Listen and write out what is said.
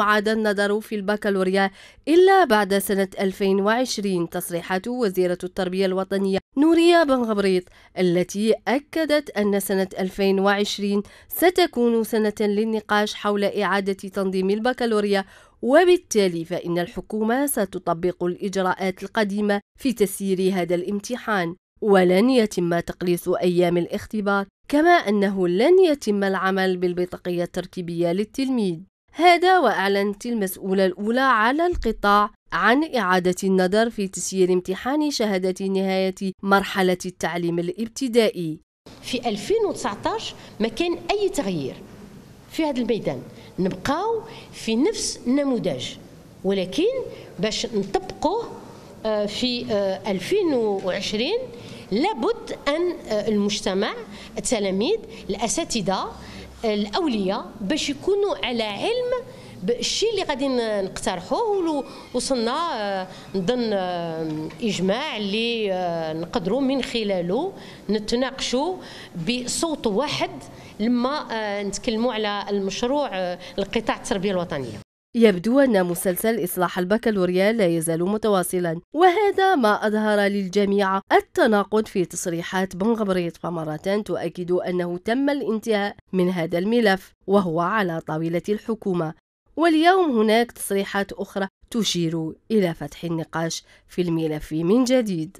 بعد النظر في البكالوريا إلا بعد سنة 2020 تصريحات وزيرة التربية الوطنية نوريا بن غبريط التي أكدت أن سنة 2020 ستكون سنة للنقاش حول إعادة تنظيم البكالوريا وبالتالي فإن الحكومة ستطبق الإجراءات القديمة في تسيير هذا الامتحان ولن يتم تقليص أيام الاختبار كما أنه لن يتم العمل بالبطاقية التركيبية للتلميذ هذا وأعلنت المسؤولة الأولى على القطاع عن إعادة النظر في تسيير امتحان شهادة نهاية مرحلة التعليم الابتدائي في 2019 ما كان أي تغيير في هذا الميدان نبقاو في نفس النموذج ولكن باش نطبقوه آه، في 2020 آه، لابد أن آه، المجتمع التلاميذ الأساتذة الاولياء باش يكونوا على علم بالشيء اللي غادي نقترحوه وصلنا آه، نظن آه، اجماع اللي آه، نقدروا من خلاله نتناقشوا بصوت واحد لما نتكلموا على المشروع القطاع التربيه الوطنيه يبدو أن مسلسل إصلاح البكالوريا لا يزال متواصلا وهذا ما أظهر للجميع التناقض في تصريحات بن فمرة تؤكد أنه تم الانتهاء من هذا الملف وهو على طاولة الحكومة واليوم هناك تصريحات أخرى تشير إلى فتح النقاش في الملف من جديد